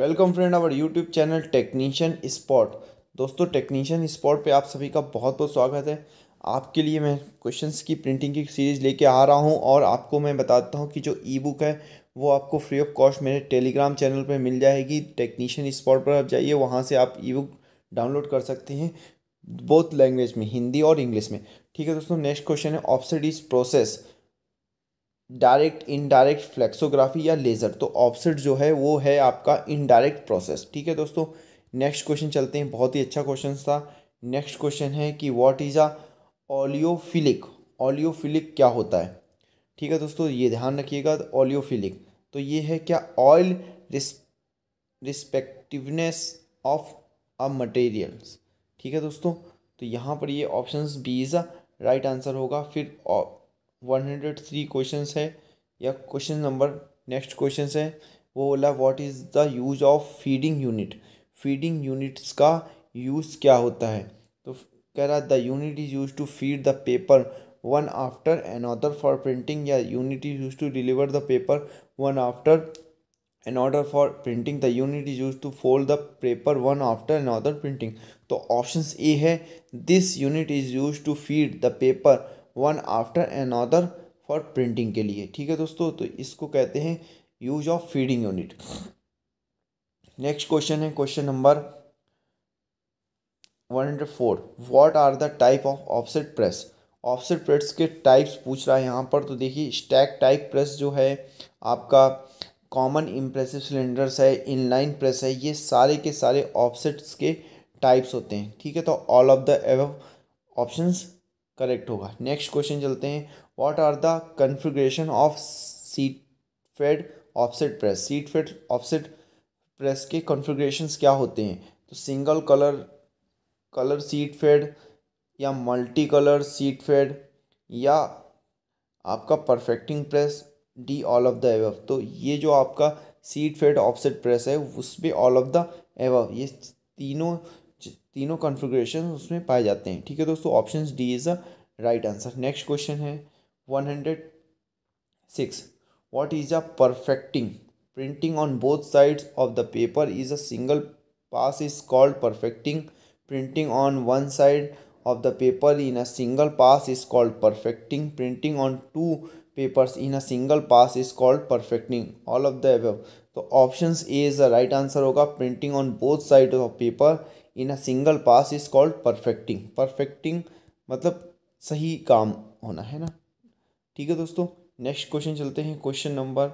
welcome friend our YouTube channel technician spot दोस्तों technician spot पे आप सभी का बहुत बहुत स्वागत है आपके लिए मैं क्वेश्चंस की प्रिंटिंग की सीरीज़ लेके आ रहा हूँ और आपको मैं बताता हूँ कि जो ई बुक है वो आपको फ्री ऑफ कॉस्ट मेरे टेलीग्राम चैनल पे मिल जाएगी टेक्नीशियन स्पॉट पर आप जाइए वहाँ से आप ई बुक डाउनलोड कर सकते हैं बोथ लैंग्वेज में हिंदी और इंग्लिश में ठीक है दोस्तों नेक्स्ट क्वेश्चन है is process direct indirect flexography या लेज़र तो ऑफसेट जो है वो है आपका इनडायरेक्ट प्रोसेस ठीक है दोस्तों नेक्स्ट क्वेश्चन चलते हैं बहुत ही अच्छा क्वेश्चन था नेक्स्ट क्वेश्चन है कि व्हाट इज़ अ ओलियोफिलिक ओलियोफिलिक क्या होता है ठीक है दोस्तों ये ध्यान रखिएगा ओलियोफिलिक तो ये है क्या oil respectiveness of a materials ठीक है दोस्तों तो यहाँ पर ये option B is a right answer होगा फिर वन हंड्रेड थ्री क्वेश्चन है या क्वेश्चन नंबर नेक्स्ट क्वेश्चन है वो बोला what is the use of feeding unit feeding units का यूज़ क्या होता है तो कह रहा the unit is use to feed the paper one after order for printing या unit is use to deliver the paper one after an for printing the unit is use to fold the paper one after an order printing तो option A है this unit is use to feed the paper one after another for printing के लिए ठीक है दोस्तों तो इसको कहते हैं use of feeding unit next question है question number one hundred four what are the type of offset press offset press के टाइप्स पूछ रहा है यहाँ पर तो देखिए स्टैक टाइप प्रेस जो है आपका कॉमन इम्प्रेसिव सिलेंडर्स है इनलाइन प्रेस है ये सारे के सारे ऑफसेट्स के टाइप्स होते हैं ठीक है तो all of the above options correct होगा नेक्स्ट क्वेश्चन चलते हैं what are the configuration of sheet fed offset press sheet fed offset press के कन्फिग्रेशन क्या होते हैं तो single colour colour sheet fed या मल्टी कलर सीट फेड या आपका perfecting press D all of the above तो ये जो आपका सीट फेड ऑफसेट प्रेस है उस पर ऑल ऑफ द एव ये तीनों तीनों कॉन्फ़िगरेशन उसमें पाए जाते हैं ठीक है दोस्तों option D is a right answer next question है one hundred six what is a perfecting printing on both side of the paper is a single pass is called perfecting printing on one side of the paper in a single pass is called perfecting printing on two papers in a single pass is called perfecting all of the above तो option A is the right answer होगा printing on both side of paper in a single pass is called perfecting perfecting मतलब सही काम होना है ना ठीक है दोस्तों नेक्स्ट क्वेश्चन चलते हैं question number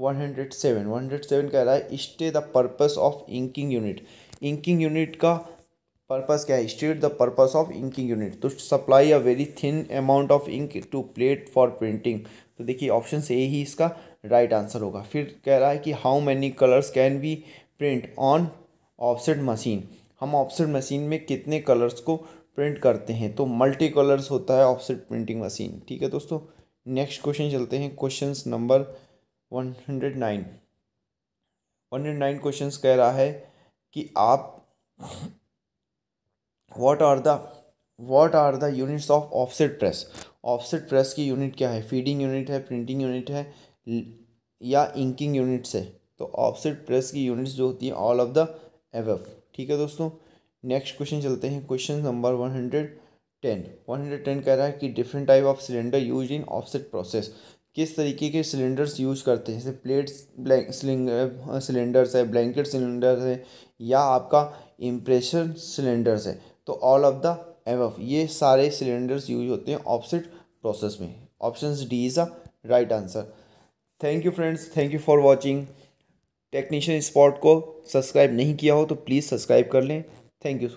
one hundred seven one hundred seven कह रहा है state the purpose of inking unit inking unit का पर्पस क्या है state the purpose of inking unit तो supply a very thin amount of ink to plate for printing तो देखिए option A ही इसका राइट right आंसर होगा फिर कह रहा है कि how many colours can be print on offset machine हम ऑफसेट मशीन में कितने कलर्स को प्रिंट करते हैं तो मल्टी कलर्स होता है ऑफसेट प्रिंटिंग मशीन ठीक है दोस्तों नेक्स्ट क्वेश्चन चलते हैं question number one hundred nine one hundred nine question कह रहा है कि आप what are the what are the units of offset press offset press की यूनिट क्या है फीडिंग यूनिट है प्रिंटिंग यूनिट है या इंकिंग यूनिट्स है तो ऑफसेट प्रेस की यूनिट्स जो होती हैं ऑल ऑफ द एफ ठीक है दोस्तों नेक्स्ट क्वेश्चन चलते हैं question number one hundred ten one hundred ten कह रहा है कि different type of cylinder use in offset process किस तरीके के सिलेंडर्स यूज करते हैं जैसे प्लेट्स सिलेंडर्स है ब्लैंकेट सिलेंडर्स है या आपका इम्प्रेशन सिलेंडर्स है तो ऑल ऑफ द एवफ ये सारे सिलेंडर्स यूज होते हैं ऑफसेट प्रोसेस में option D is a right answer thank you friends thank you for watching technician spot को सब्सक्राइब नहीं किया हो तो प्लीज़ सब्सक्राइब कर लें थैंक यू